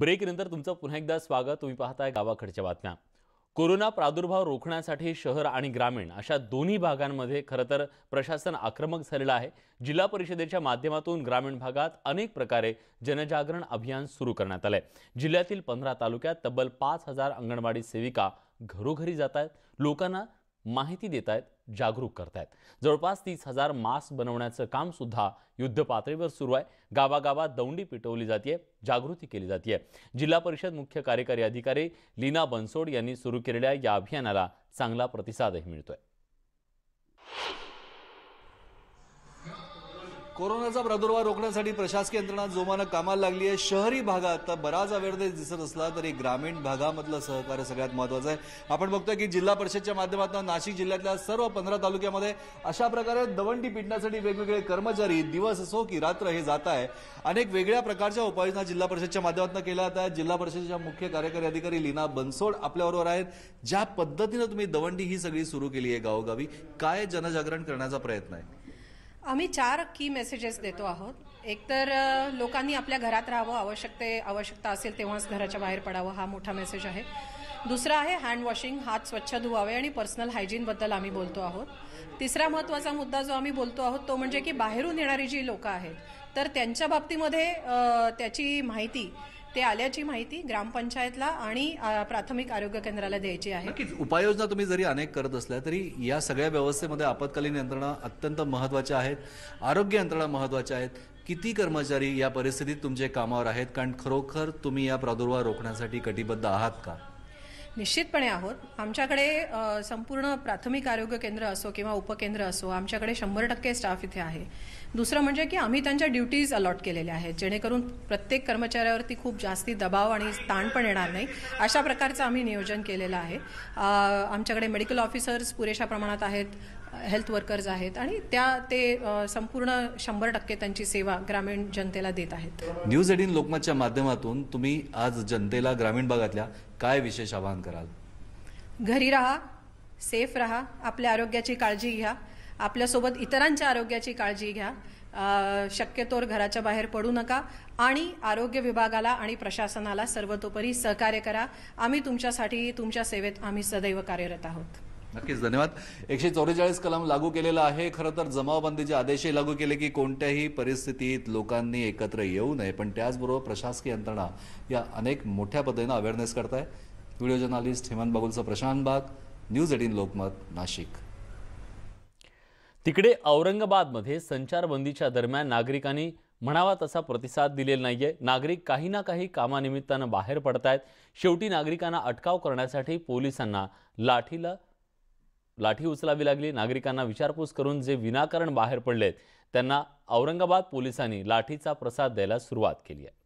ब्रेकनंतर तुमचं पुन्हा एकदा स्वागत तुम्ही पाहताय गावाकडच्या बातम्या कोरोना प्रादुर्भाव रोखण्यासाठी शहर आणि ग्रामीण अशा दोन्ही भागांमध्ये खरं तर प्रशासन आक्रमक झालेलं आहे जिल्हा परिषदेच्या माध्यमातून ग्रामीण भागात अनेक प्रकारे जनजागरण अभियान सुरू करण्यात आलंय जिल्ह्यातील पंधरा तालुक्यात तब्बल पाच हजार अंगणवाडी सेविका घरोघरी जात आहेत लोकांना माहिती देत आहेत जागरूक करतायत जवळपास तीस हजार मास्क बनवण्याचं काम सुद्धा युद्ध पातळीवर सुरू आहे गावागावात दौंडी पिटवली जाते जागृती केली जाते जिल्हा परिषद मुख्य कार्यकारी अधिकारी लीना बनसोड यांनी सुरू केलेल्या या अभियानाला चांगला प्रतिसादही मिळतोय कोरोनाचा प्रादुर्भाव रोखण्यासाठी प्रशासकीय यंत्रणा जोमानं कामाला लागली आहे शहरी भागात बराच अवेअरनेस दिसत असला तरी ग्रामीण भागामधलं सहकार्य सगळ्यात महत्त्वाचं आहे आपण बघतोय की जिल्हा परिषदच्या माध्यमातून नाशिक जिल्ह्यातल्या सर्व पंधरा तालुक्यामध्ये अशा प्रकारे दवंडी पिटण्यासाठी वेगवेगळे कर्मचारी दिवस असो की रात्र हे जात आहे अनेक वेगळ्या प्रकारच्या उपाययोजना जिल्हा परिषदच्या माध्यमातून केल्या जात आहेत जिल्हा परिषदेच्या मुख्य कार्यकारी अधिकारी लीना बनसोड आपल्याबरोबर आहेत ज्या पद्धतीनं तुम्ही दवंडी ही सगळी सुरू केली आहे गावोगावी काय जनजागरण करण्याचा प्रयत्न आहे आम्ही चार की मेसेजेस देतो आहोत एकतर लोकांनी आपल्या घरात राहावं ते आवश्यकता असेल तेव्हाच घराच्या बाहेर पडावं हा मोठा मेसेज आहे दुसरा आहे हँड वॉशिंग हात स्वच्छ धुवावे आणि पर्सनल हायजीनबद्दल आम्ही बोलतो आहोत तिसरा महत्त्वाचा मुद्दा जो आम्ही बोलतो आहोत तो म्हणजे की बाहेरून येणारी जी लोकं आहेत तर त्यांच्या बाबतीमध्ये त्याची माहिती ते आल्याची माहिती ग्रामपंचायतला आणि प्राथमिक आरोग्य केंद्राला द्यायची आहे उपाययोजना तुम्ही जरी अनेक करत असल्या तरी या सगळ्या व्यवस्थेमध्ये आपत्कालीन यंत्रणा अत्यंत महत्वाच्या आहेत आरोग्य यंत्रणा महत्वाच्या आहेत किती कर्मचारी या परिस्थितीत तुमचे कामावर आहेत कारण खरोखर तुम्ही या प्रादुर्भाव रोखण्यासाठी कटिबद्ध आहात का निश्चितपणे आहोत आमच्याकडे संपूर्ण प्राथमिक आरोग्य केंद्र असो किंवा उपकेंद्र असो आमच्याकडे शंभर टक्के स्टाफ इथे आहे दुसरं म्हणजे की आम्ही त्यांच्या ड्युटीज अलॉट केलेल्या आहेत जेणेकरून प्रत्येक कर्मचाऱ्यावरती खूप जास्ती दबाव आणि ताण पण येणार नाही अशा प्रकारचं आम्ही नियोजन केलेलं आहे आमच्याकडे मेडिकल ऑफिसर्स पुरेशा प्रमाणात आहेत हेल्थ वर्कर्स आहेत आणि त्या ते संपूर्ण शंभर टक्के त्यांची सेवा ग्रामीण जनतेला देत आहेत न्यूज एटीन लोकमतच्या माध्यमातून तुम्ही आज जनतेला ग्रामीण भागातल्या काय विशेष आवाहन कराल घरी राहा सेफ राहा आपल्या आरोग्याची काळजी घ्या आपल्यासोबत इतरांच्या आरोग्याची काळजी घ्या शक्यतोर घराच्या बाहेर पडू नका आणि आरोग्य विभागाला आणि प्रशासनाला सर्वतोपरी सहकार्य करा आम्ही तुमच्यासाठी तुमच्या सेवेत आम्ही सदैव कार्यरत आहोत नक्कीच धन्यवाद एकशे चौवेचाळीस कलम लागू केलेला आहे खरं तर जमावबंदीचे आदेशही लागू केले की कोणत्याही परिस्थितीत लोकांनी एकत्र येऊ नये पण त्याचबरोबर प्रशासकीय यंत्रणा या अनेक मोठ्या पद्धतीनं अवेअरनेस करत आहे व्हिडिओ जर्नालिस्ट हेमंत बागुलचा प्रशांत बाग न्यूज एटीन लोकमत नाशिक तिकडे औरंगाबादमध्ये संचारबंदीच्या दरम्यान नागरिकांनी म्हणावा तसा प्रतिसाद दिलेला नाही आहे नागरिक काही ना काही कामानिमित्तानं बाहेर पडत आहेत शेवटी नागरिकांना अटकाव करण्यासाठी पोलिसांना लाठीला लाठी उचलावी लागली नागरिकांना विचारपूस करून जे विनाकारण बाहेर पडलेत त्यांना औरंगाबाद पोलिसांनी लाठीचा प्रसाद द्यायला सुरुवात केली आहे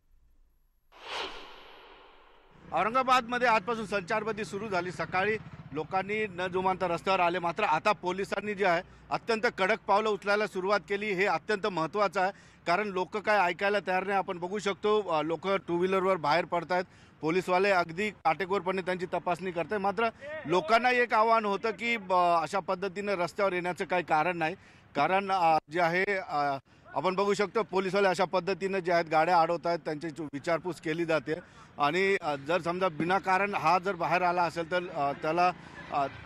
औरंगाबादमध्ये आजपासून संचारबंदी सुरू झाली सकाळी लोकांनी न जुमानता रस्त्यावर आले मात्र आता पोलिसांनी जे आहे अत्यंत कडक पावलं उचलायला सुरुवात केली हे अत्यंत महत्त्वाचं आहे कारण लोक काय ऐकायला तयार नाही आपण बघू शकतो लोक टू व्हीलरवर बाहेर पडत आहेत पोलिसवाले अगदी काटेकोरपणे त्यांची तपासणी करत आहेत मात्र लोकांना एक आव्हान होतं की अशा पद्धतीनं रस्त्यावर येण्याचं काही कारण नाही कारण जे आहे आपण बघू शकतो पोलिसवाले अशा पद्धतीनं जे आहेत गाड्या अडवत आहेत त्यांची विचारपूस केली जाते आणि जर समजा बिनाकारण हा जर बाहेर आला असेल तर त्याला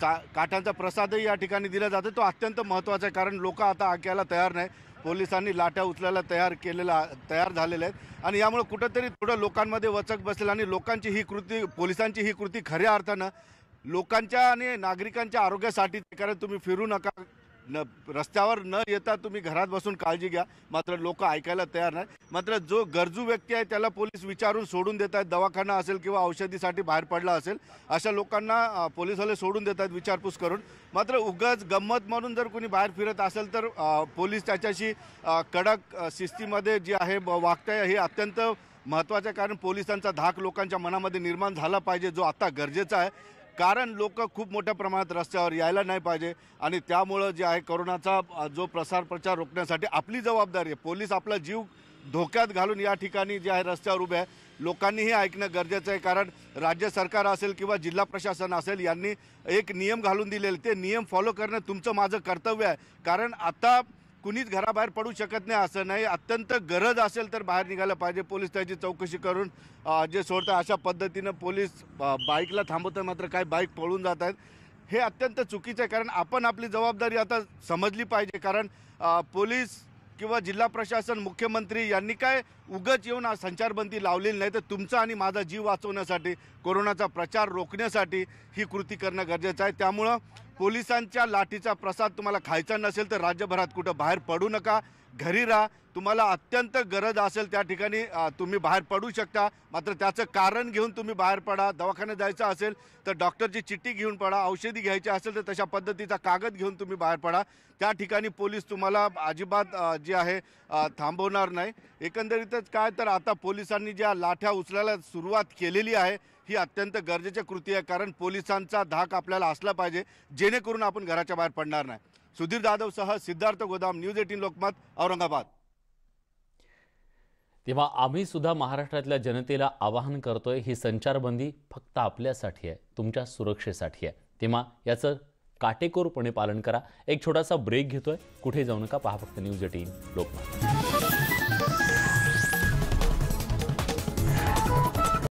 चा काठ्यांचा प्रसादही या ठिकाणी दिला जातो तो अत्यंत महत्त्वाचा आहे कारण लोक आता ऐकायला तयार नाही पोलिसांनी लाट्या उचलायला तयार केलेल्या तयार झालेल्या आहेत आणि यामुळे कुठंतरी थोडं लोकांमध्ये वचक बसेल आणि लोकांची ही कृती पोलिसांची ही कृती खऱ्या अर्थानं लोकांच्या आणि नागरिकांच्या आरोग्यासाठी कारण तुम्ही फिरू नका न रस्त्यावर न येता तुम्ही घरात बसून काळजी घ्या मात्र लोक ऐकायला तयार नाही मात्र जो गरजू व्यक्ती आहे त्याला पोलीस विचारून सोडून देत आहेत दवाखाना असेल किंवा औषधीसाठी बाहेर पडला असेल अशा लोकांना पोलिसवाले सोडून देत आहेत विचारपूस करून मात्र उगाच गंमत म्हणून जर कोणी बाहेर फिरत असेल तर पोलीस त्याच्याशी कडक शिस्तीमध्ये जी आहे वागताय हे अत्यंत महत्त्वाचं आहे कारण पोलिसांचा धाक लोकांच्या मनामध्ये निर्माण झाला पाहिजे जो आत्ता गरजेचा आहे कारण लोक खूप मोठ्या प्रमाणात रस्त्यावर यायला नाही पाहिजे आणि त्यामुळं जे आहे करोनाचा जो प्रसार प्रचार रोखण्यासाठी आपली जबाबदारी आहे पोलीस आपला जीव धोक्यात घालून या ठिकाणी जे आहे रस्त्यावर उभे आहे लोकांनीही ऐकणं गरजेचं आहे कारण राज्य सरकार असेल किंवा जिल्हा प्रशासन असेल यांनी एक नियम घालून दिलेले ते नियम फॉलो करणं तुमचं माझं कर्तव्य आहे कारण आता कुणीच घराबाहेर पडू शकत नाही असं नाही अत्यंत गरज असेल तर बाहेर निघायला पाहिजे पोलीस त्याची चौकशी करून जे सोडतात अशा पद्धतीनं पोलीस बाईकला थांबवतात मात्र काय बाईक पळून जात आहेत हे अत्यंत चुकीचं आहे कारण आपण आपली जबाबदारी आता समजली पाहिजे कारण पोलीस किंवा जिल्हा प्रशासन मुख्यमंत्री यांनी काय उगच येऊन आज संचारबंदी लावलेली नाही तर तुमचा आणि माझा जीव वाचवण्यासाठी कोरोनाचा प्रचार रोखण्यासाठी ही कृती करणं गरजेचं आहे त्यामुळं पोलिसांच्या लाठीचा प्रसाद तुम्हाला खायचा नसेल तर राज्यभरात कुठं बाहेर पडू नका घरी राहा तुम्हाला अत्यंत गरज असेल त्या ठिकाणी तुम्ही बाहेर पडू शकता मात्र त्याचं कारण घेऊन तुम्ही बाहेर पडा दवाखान्यात जायचं असेल तर डॉक्टरची चिठ्ठी घेऊन पडा औषधी घ्यायची असेल तर तशा पद्धतीचा कागद घेऊन तुम्ही बाहेर पडा त्या ठिकाणी पोलीस तुम्हाला अजिबात जे आहे थांबवणार नाही एकंदरीतच काय तर आता पोलिसांनी ज्या लाठ्या उचलायला सुरुवात केलेली आहे ही अत्यंत गरजेची कृती आहे कारण पोलिसांचा धाक आपल्याला असला पाहिजे जेणेकरून आपण घराच्या बाहेर पडणार नाही सुधीर सह सिद्धार्थ गोदाम न्यूज एटीन लोकमत औरंगाबाद तेव्हा आम्ही सुद्धा महाराष्ट्रातल्या जनतेला आवाहन करतोय ही संचारबंदी फक्त आपल्यासाठी आहे तुमच्या सुरक्षेसाठी आहे तेव्हा याचं काटेकोरपणे पालन करा एक छोटासा ब्रेक घेतोय कुठे जाऊ नका पहा फक्त न्यूज एटीन लोकमत